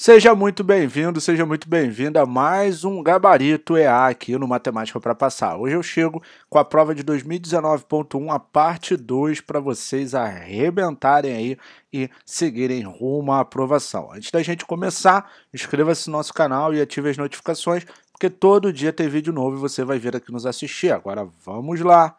Seja muito bem-vindo, seja muito bem-vinda a mais um gabarito EA aqui no Matemática para Passar. Hoje eu chego com a prova de 2019.1, a parte 2, para vocês arrebentarem aí e seguirem rumo à aprovação. Antes da gente começar, inscreva-se no nosso canal e ative as notificações, porque todo dia tem vídeo novo e você vai vir aqui nos assistir. Agora vamos lá,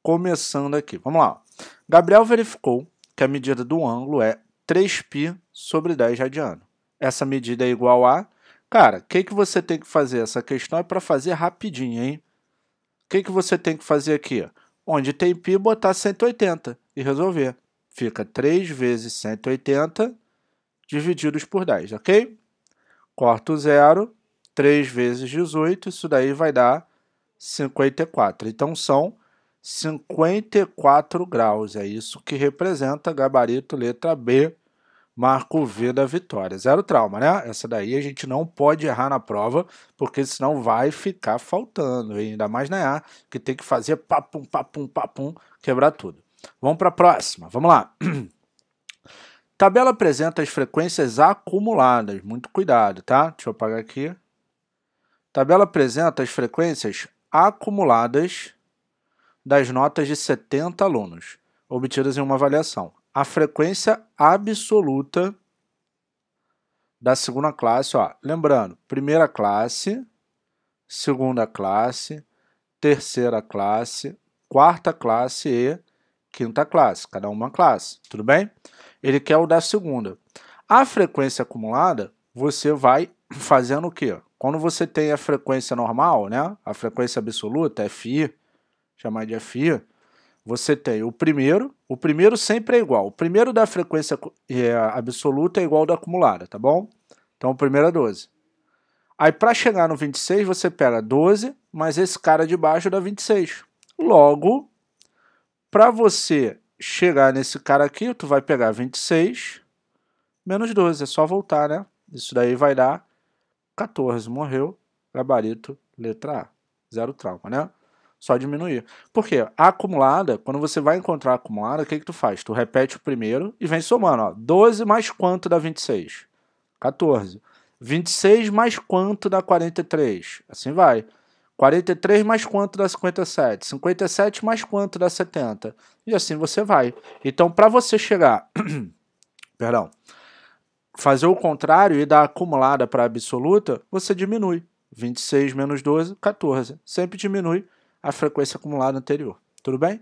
começando aqui. Vamos lá. Gabriel verificou que a medida do ângulo é 3π sobre 10 radiano essa medida é igual a. Cara, o que, que você tem que fazer? Essa questão é para fazer rapidinho, hein? O que, que você tem que fazer aqui? Onde tem π, botar 180 e resolver. Fica 3 vezes 180 divididos por 10, ok? Corto zero, 3 vezes 18, isso daí vai dar 54. Então, são 54 graus, é isso que representa gabarito letra B Marco V da vitória. Zero trauma, né? Essa daí a gente não pode errar na prova, porque senão vai ficar faltando. E ainda mais na né? A, que tem que fazer papum, papum, papum, quebrar tudo. Vamos para a próxima. Vamos lá. Tabela apresenta as frequências acumuladas. Muito cuidado, tá? Deixa eu apagar aqui. Tabela apresenta as frequências acumuladas das notas de 70 alunos obtidas em uma avaliação a frequência absoluta da segunda classe. Ó. Lembrando, primeira classe, segunda classe, terceira classe, quarta classe e quinta classe, cada uma classe, tudo bem? Ele quer o da segunda. A frequência acumulada, você vai fazendo o quê? Quando você tem a frequência normal, né? A frequência absoluta, FI, chamar de FI, você tem o primeiro, o primeiro sempre é igual. O primeiro da frequência é, absoluta é igual ao da acumulada, tá bom? Então o primeiro é 12. Aí para chegar no 26, você pega 12 mais esse cara de baixo dá 26. Logo, para você chegar nesse cara aqui, tu vai pegar 26 menos 12, é só voltar, né? Isso daí vai dar 14, morreu, gabarito, letra A, zero trauma, né? só diminuir. Por quê? A acumulada, quando você vai encontrar a acumulada, o que, que tu faz? Tu repete o primeiro e vem somando. Ó, 12 mais quanto dá 26? 14. 26 mais quanto dá 43? Assim vai. 43 mais quanto dá 57? 57 mais quanto dá 70? E assim você vai. Então, para você chegar. Perdão. Fazer o contrário e dar acumulada para absoluta, você diminui. 26 menos 12, 14. Sempre diminui a frequência acumulada anterior. Tudo bem?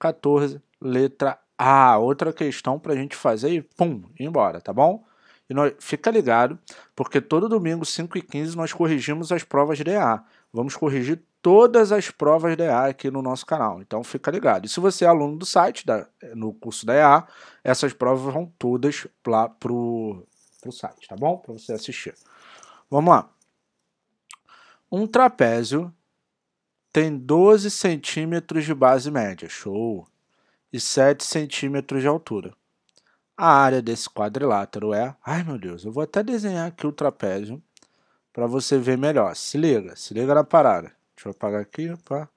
14, letra A. Outra questão para a gente fazer e pum, ir embora, tá bom? E nós, fica ligado, porque todo domingo, 5 e 15, nós corrigimos as provas de A. Vamos corrigir todas as provas da EA aqui no nosso canal. Então fica ligado. E se você é aluno do site, da, no curso da EA, essas provas vão todas lá pro, pro site, tá bom? Para você assistir. Vamos lá. Um trapézio tem 12 centímetros de base média, show, e 7 centímetros de altura. A área desse quadrilátero é... Ai, meu Deus, eu vou até desenhar aqui o trapézio para você ver melhor. Se liga, se liga na parada. Deixa eu apagar aqui, pá.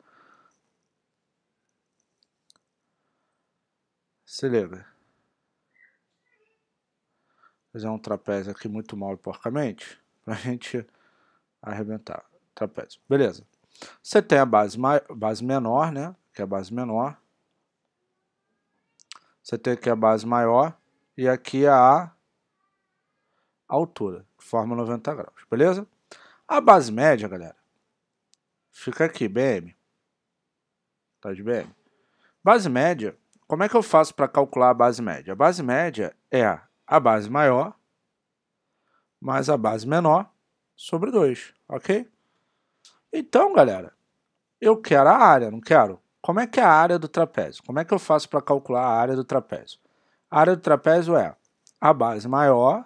Se liga. Fazer um trapézio aqui muito mal e porcamente, a gente arrebentar. Trapézio, beleza. Você tem a base, base menor, né? Que é a base menor. Você tem aqui a base maior e aqui a altura, que forma 90 graus, beleza? A base média, galera, fica aqui, BM. Tá de BM. Base média, como é que eu faço para calcular a base média? A base média é a base maior mais a base menor sobre 2, ok? Então, galera, eu quero a área, não quero? Como é que é a área do trapézio? Como é que eu faço para calcular a área do trapézio? A área do trapézio é a base maior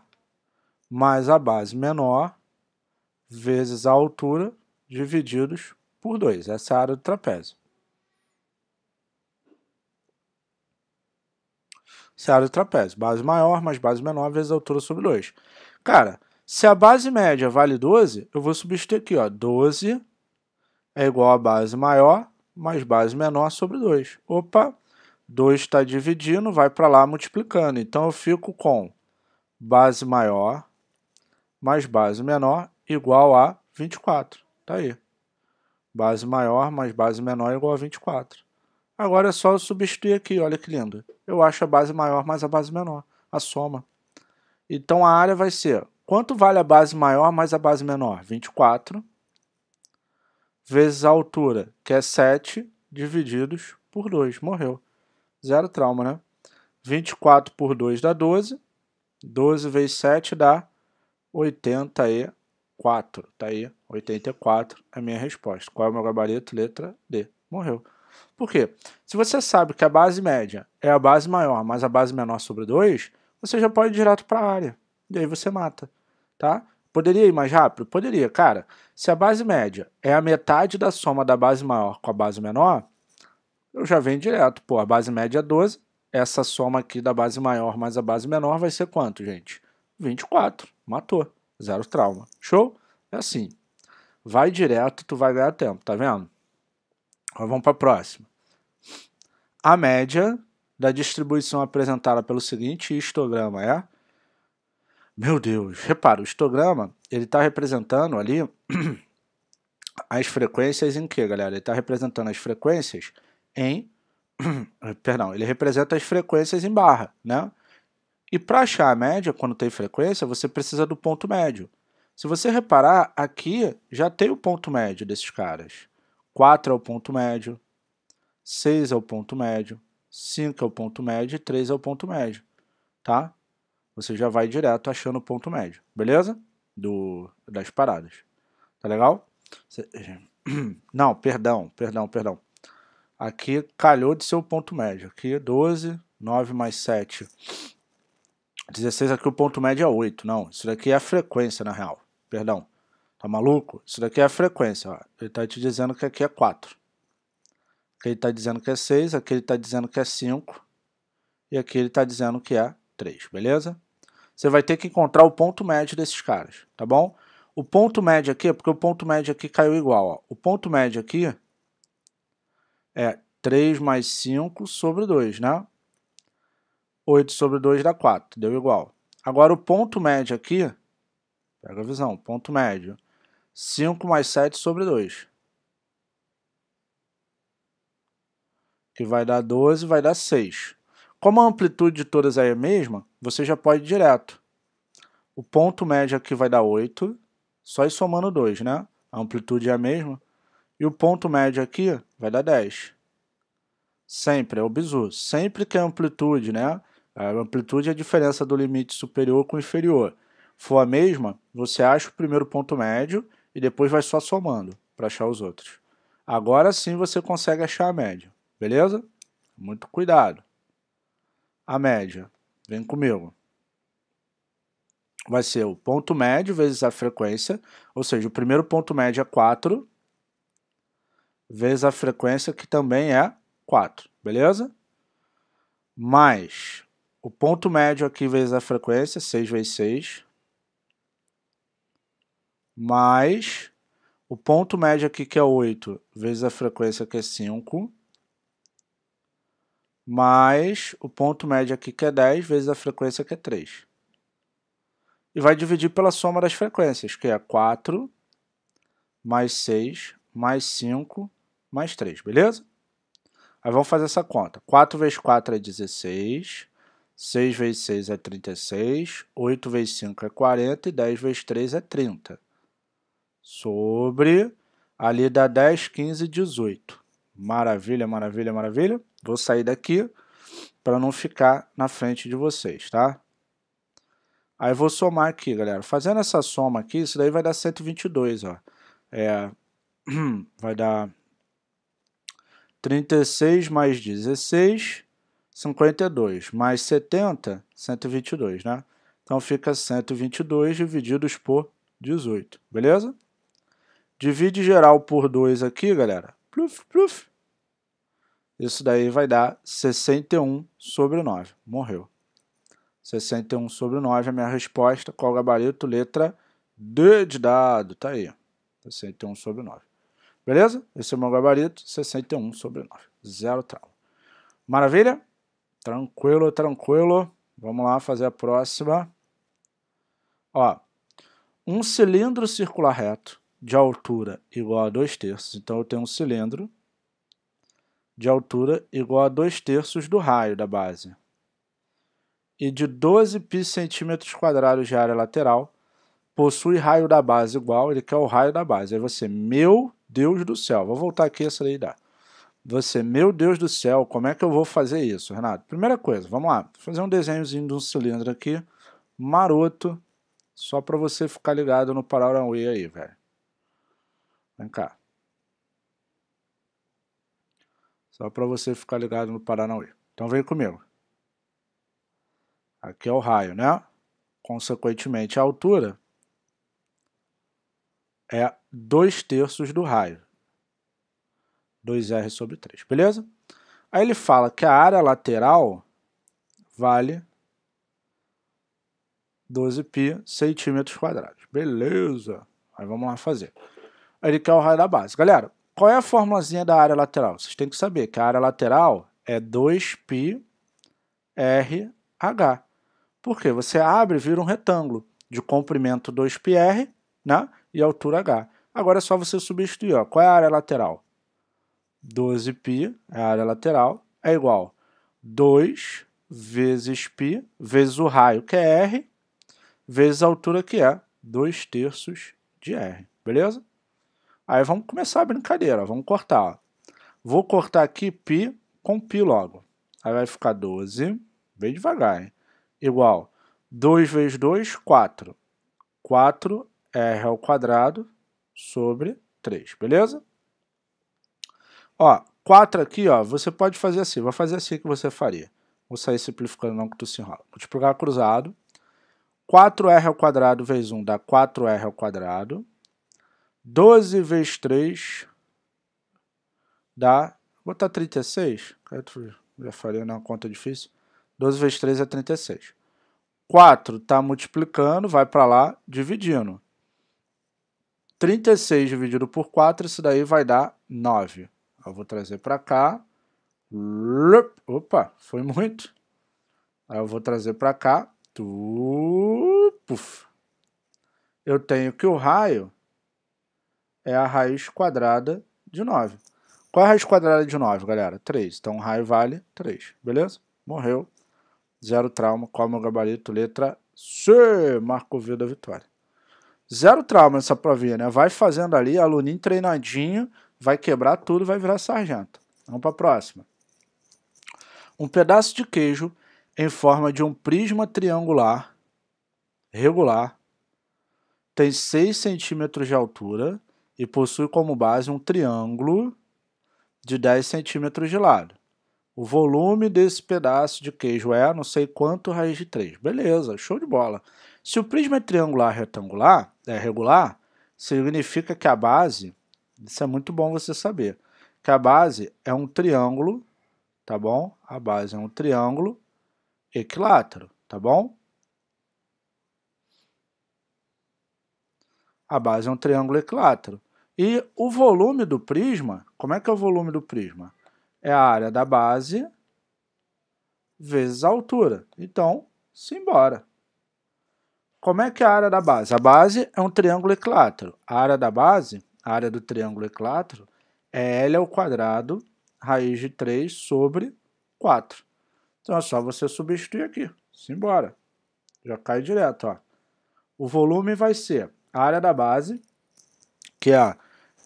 mais a base menor vezes a altura divididos por 2. Essa é a área do trapézio. Essa é a área do trapézio. Base maior mais base menor vezes a altura sobre 2. Cara, se a base média vale 12, eu vou substituir aqui, ó, 12 é igual a base maior mais base menor sobre 2. Opa, 2 está dividindo, vai para lá multiplicando. Então, eu fico com base maior mais base menor igual a 24. Está aí. Base maior mais base menor é igual a 24. Agora é só eu substituir aqui, olha que lindo. Eu acho a base maior mais a base menor, a soma. Então, a área vai ser, quanto vale a base maior mais a base menor? 24 vezes a altura, que é 7, divididos por 2. Morreu. Zero trauma, né? 24 por 2 dá 12. 12 vezes 7 dá 84. Tá aí, 84 é a minha resposta. Qual é o meu gabarito? Letra D. Morreu. Por quê? Se você sabe que a base média é a base maior, mas a base menor sobre 2, você já pode ir direto para a área. E aí você mata, tá? Poderia ir mais rápido? Poderia, cara. Se a base média é a metade da soma da base maior com a base menor, eu já venho direto. Pô, a base média é 12, essa soma aqui da base maior mais a base menor vai ser quanto, gente? 24. Matou. Zero trauma. Show? É assim. Vai direto, tu vai ganhar tempo, tá vendo? Agora vamos para a próxima. A média da distribuição apresentada pelo seguinte histograma é meu Deus, repara, o histograma, ele está representando ali as frequências em que, galera? Ele está representando as frequências em... Perdão, ele representa as frequências em barra, né? E para achar a média, quando tem frequência, você precisa do ponto médio. Se você reparar, aqui já tem o ponto médio desses caras. 4 é o ponto médio, 6 é o ponto médio, 5 é o ponto médio e 3 é o ponto médio, tá? você já vai direto achando o ponto médio, beleza? Do, das paradas. Tá legal? Não, perdão, perdão, perdão. Aqui calhou de ser o ponto médio. Aqui 12, 9 mais 7, 16. Aqui o ponto médio é 8. Não, isso daqui é a frequência na real. Perdão. Tá maluco? Isso daqui é a frequência. Ó. Ele tá te dizendo que aqui é 4. Aqui ele tá dizendo que é 6, aqui ele tá dizendo que é 5. E aqui ele tá dizendo que é 3, beleza? Você vai ter que encontrar o ponto médio desses caras, tá bom? O ponto médio aqui, porque o ponto médio aqui caiu igual, ó. O ponto médio aqui é 3 mais 5 sobre 2, né? 8 sobre 2 dá 4, deu igual. Agora o ponto médio aqui, pega a visão, ponto médio, 5 mais 7 sobre 2. Que vai dar 12, vai dar 6. Como a amplitude de todas é a mesma, você já pode ir direto. O ponto médio aqui vai dar 8, só ir somando 2, né? A amplitude é a mesma. E o ponto médio aqui vai dar 10. Sempre, é o bizu. Sempre que a amplitude, né? A amplitude é a diferença do limite superior com inferior. For a mesma, você acha o primeiro ponto médio e depois vai só somando para achar os outros. Agora sim você consegue achar a média, beleza? Muito cuidado a média. Vem comigo. Vai ser o ponto médio vezes a frequência, ou seja, o primeiro ponto médio é 4, vezes a frequência, que também é 4, beleza? Mais o ponto médio aqui vezes a frequência, 6 vezes 6, mais o ponto médio aqui, que é 8, vezes a frequência, que é 5, mais o ponto médio aqui que é 10 vezes a frequência que é 3. E vai dividir pela soma das frequências, que é 4 mais 6 mais 5 mais 3, beleza? Aí vamos fazer essa conta. 4 vezes 4 é 16, 6 vezes 6 é 36, 8 vezes 5 é 40 e 10 vezes 3 é 30. Sobre, ali dá 10, 15, 18. Maravilha, maravilha, maravilha. Vou sair daqui para não ficar na frente de vocês, tá? Aí vou somar aqui, galera. Fazendo essa soma aqui, isso daí vai dar 122, ó. É, vai dar 36 mais 16, 52, mais 70, 122, né? Então fica 122 divididos por 18, beleza? Divide geral por 2 aqui, galera. Pluf, pluf. Isso daí vai dar 61 sobre 9. Morreu. 61 sobre 9 é a minha resposta. Qual o gabarito? Letra D de dado. Tá aí. 61 sobre 9. Beleza? Esse é o meu gabarito. 61 sobre 9. Zero trauma. Maravilha? Tranquilo, tranquilo. Vamos lá fazer a próxima. Ó, um cilindro circular reto de altura igual a 2 terços. Então, eu tenho um cilindro de altura igual a 2 terços do raio da base e de 12 pi centímetros quadrados de área lateral, possui raio da base igual, ele quer o raio da base. Aí você, meu Deus do céu, vou voltar aqui essa daí dá. Você, meu Deus do céu, como é que eu vou fazer isso, Renato? Primeira coisa, vamos lá, vou fazer um desenhozinho de um cilindro aqui, maroto, só para você ficar ligado no Paranauê aí, velho. Vem cá. Só para você ficar ligado no Paranauê. Então vem comigo. Aqui é o raio, né? Consequentemente, a altura é 2 terços do raio. 2R sobre 3, beleza? Aí ele fala que a área lateral vale 12π centímetros quadrados. Beleza! Aí vamos lá fazer. Aí ele quer o raio da base. Galera, qual é a formulazinha da área lateral? Vocês têm que saber que a área lateral é 2πRh. Por quê? Você abre e vira um retângulo de comprimento 2πr né? e altura h. Agora é só você substituir. Ó. Qual é a área lateral? 12π, é a área lateral, é igual 2 vezes π, vezes o raio, que é r, vezes a altura, que é 2 terços de r. Beleza? Aí vamos começar a brincadeira, vamos cortar. Vou cortar aqui π com π logo. Aí vai ficar 12, bem devagar, hein? igual 2 vezes 2, 4. 4 r ao quadrado sobre 3, beleza? Ó, 4 aqui, ó, você pode fazer assim, vou fazer assim que você faria. Vou sair simplificando não que tu se enrola. Multiplicar cruzado. 4r ao quadrado vezes 1 dá 4r ao quadrado. 12 vezes 3 dá... Vou botar 36. É, já faria uma conta é difícil. 12 vezes 3 é 36. 4 está multiplicando, vai para lá, dividindo. 36 dividido por 4, isso daí vai dar 9. Eu vou trazer para cá. Opa, foi muito. Aí eu vou trazer para cá. Eu tenho que o raio é a raiz quadrada de 9. Qual é a raiz quadrada de 9, galera? 3. Então, raio vale 3, beleza? Morreu. Zero trauma. Qual é o meu gabarito? Letra C. Marco V da vitória. Zero trauma essa provinha, né? Vai fazendo ali, aluninho treinadinho, vai quebrar tudo, vai virar sargento. Vamos para a próxima. Um pedaço de queijo em forma de um prisma triangular regular tem 6 centímetros de altura e possui como base um triângulo de 10 centímetros de lado. O volume desse pedaço de queijo é não sei quanto raiz de 3. Beleza, show de bola. Se o prisma é triangular retangular, é regular, significa que a base, isso é muito bom você saber, que a base é um triângulo, tá bom? A base é um triângulo equilátero, tá bom? A base é um triângulo equilátero. E o volume do prisma, como é que é o volume do prisma? É a área da base vezes a altura. Então, simbora. Como é que é a área da base? A base é um triângulo equilátero. A área da base, a área do triângulo equilátero, é L ao quadrado raiz de 3 sobre 4. Então é só você substituir aqui. Simbora. Já cai direto. Ó. O volume vai ser a área da base que é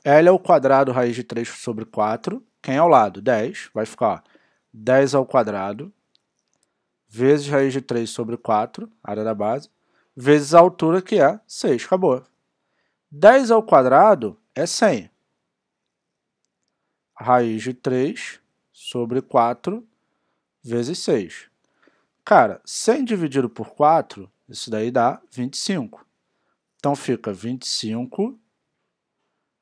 L ao quadrado raiz de 3 sobre 4, quem é ao lado? 10, vai ficar 10 ao quadrado, vezes raiz de 3 sobre 4, área da base, vezes a altura, que é 6, acabou. 10 ao quadrado é 100. Raiz de 3 sobre 4 vezes 6. Cara, 100 dividido por 4, isso daí dá 25. Então fica 25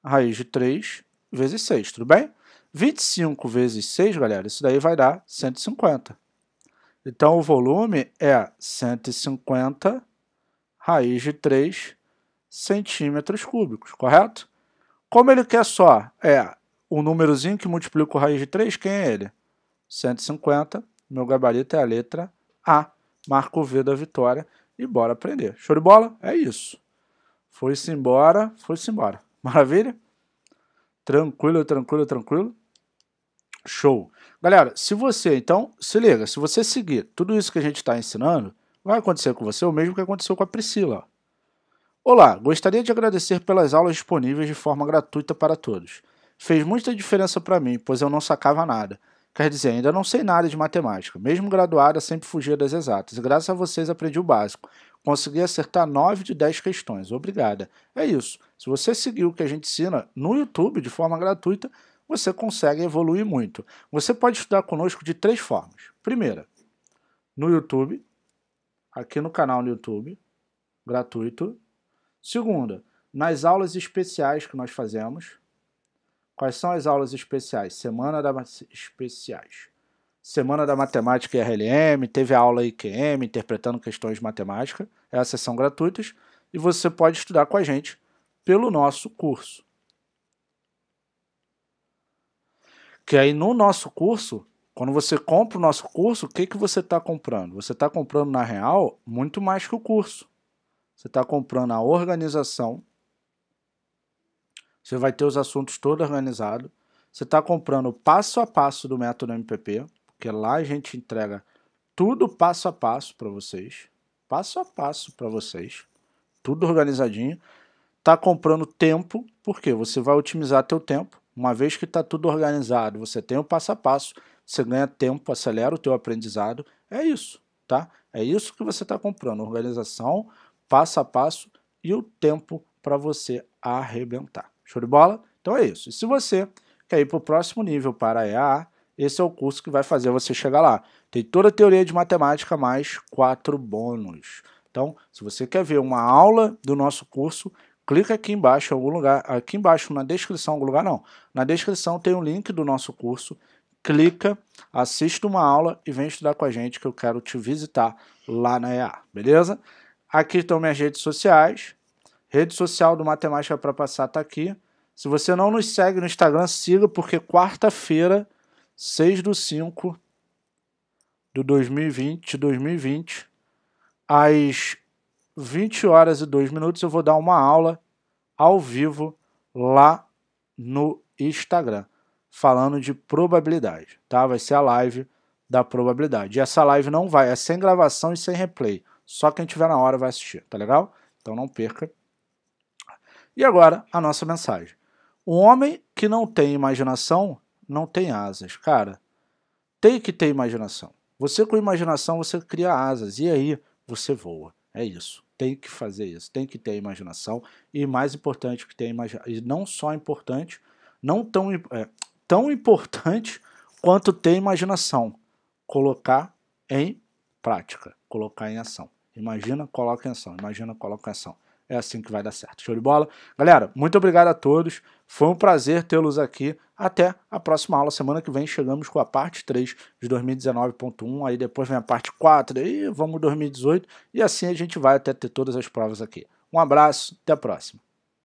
raiz de 3 vezes 6, tudo bem? 25 vezes 6, galera, isso daí vai dar 150. Então, o volume é 150 raiz de 3 centímetros cúbicos, correto? Como ele quer só é o um númerozinho que multiplica o raiz de 3, quem é ele? 150, meu gabarito é a letra A. Marco o V da vitória e bora aprender. Show de bola? É isso. Foi-se embora, foi-se embora. Maravilha? Tranquilo, tranquilo, tranquilo. Show. Galera, se você, então, se liga, se você seguir tudo isso que a gente está ensinando, vai acontecer com você o mesmo que aconteceu com a Priscila. Olá, gostaria de agradecer pelas aulas disponíveis de forma gratuita para todos. Fez muita diferença para mim, pois eu não sacava nada. Quer dizer, ainda não sei nada de matemática. Mesmo graduada, sempre fugia das exatas. E graças a vocês aprendi o básico, Consegui acertar 9 de 10 questões. Obrigada. É isso. Se você seguir o que a gente ensina no YouTube de forma gratuita, você consegue evoluir muito. Você pode estudar conosco de três formas. Primeira, no YouTube, aqui no canal no YouTube, gratuito. Segunda, nas aulas especiais que nós fazemos. Quais são as aulas especiais? Semana das especiais. Semana da Matemática e RLM, teve a aula IQM, interpretando questões de matemática, é a sessão gratuitas, e você pode estudar com a gente pelo nosso curso. Que aí no nosso curso, quando você compra o nosso curso, o que, que você está comprando? Você está comprando, na real, muito mais que o curso. Você está comprando a organização, você vai ter os assuntos todo organizado, você está comprando o passo a passo do método MPP, porque lá a gente entrega tudo passo a passo para vocês, passo a passo para vocês, tudo organizadinho. Tá comprando tempo, porque você vai otimizar teu tempo. Uma vez que está tudo organizado, você tem o passo a passo, você ganha tempo, acelera o teu aprendizado. É isso, tá? É isso que você está comprando, organização, passo a passo e o tempo para você arrebentar. Show de bola? Então é isso. E se você quer ir para o próximo nível para EAA, esse é o curso que vai fazer você chegar lá. Tem toda a teoria de matemática mais quatro bônus. Então, se você quer ver uma aula do nosso curso, clica aqui embaixo, em algum lugar, aqui embaixo na descrição, algum lugar não. Na descrição tem o um link do nosso curso. Clica, assista uma aula e vem estudar com a gente que eu quero te visitar lá na EA, beleza? Aqui estão minhas redes sociais. Rede social do Matemática para Passar está aqui. Se você não nos segue no Instagram, siga, porque quarta-feira 6 do 5 do 2020, 2020, às 20 horas e 2 minutos, eu vou dar uma aula ao vivo lá no Instagram, falando de probabilidade, tá? Vai ser a live da probabilidade. E essa live não vai, é sem gravação e sem replay. Só quem tiver na hora vai assistir, tá legal? Então não perca. E agora a nossa mensagem. O homem que não tem imaginação não tem asas. Cara, tem que ter imaginação. Você com imaginação, você cria asas. E aí, você voa. É isso. Tem que fazer isso. Tem que ter imaginação. E mais importante que ter imaginação. E não só importante, não tão, é, tão importante quanto ter imaginação. Colocar em prática. Colocar em ação. Imagina, coloca em ação. Imagina, coloca em ação. É assim que vai dar certo. Show de bola? Galera, muito obrigado a todos. Foi um prazer tê-los aqui. Até a próxima aula. Semana que vem chegamos com a parte 3 de 2019.1. Aí depois vem a parte 4. E vamos 2018. E assim a gente vai até ter todas as provas aqui. Um abraço. Até a próxima.